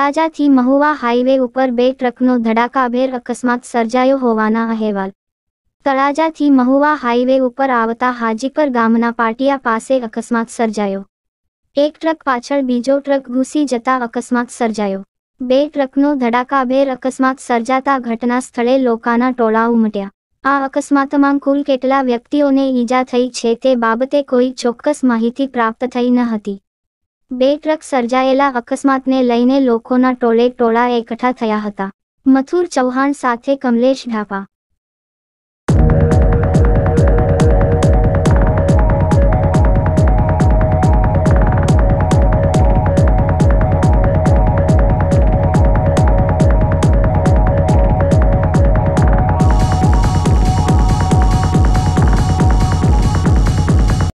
તળાજાથી Mahuva highway ઉપર બે ટ્રકનો ધડાકાભેર અકસ્માત સર્જાયો હોવાના અહેવાલ તળાજાથી મહુવા હાઈવે ઉપર આવતા હાજીપર ગામના પાટિયા પાસે અકસ્માત સર્જાયો એક ટ્રક પાછળ બીજો ટ્રક ઘૂસી જતા અકસ્માત સર્જાયો બે ટ્રકનો ધડાકાભેર અકસ્માત સર્જાતા ઘટના સ્થળે લોકોના ટોળા ઉમટ્યા આ અકસ્માતમાં કુલ કેટલા વ્યક્તિઓને ઈજા થઈ છે તે બાબતે કોઈ ચોક્કસ માહિતી પ્રાપ્ત થઈ ન હતી બે ટ્રક સર્જાયેલા અકસ્માતને લઈને લોકોના ટોળે ટોળા એકઠા થયા હતા મથુર ચૌહાણ સાથે કમલેશ ઢાપા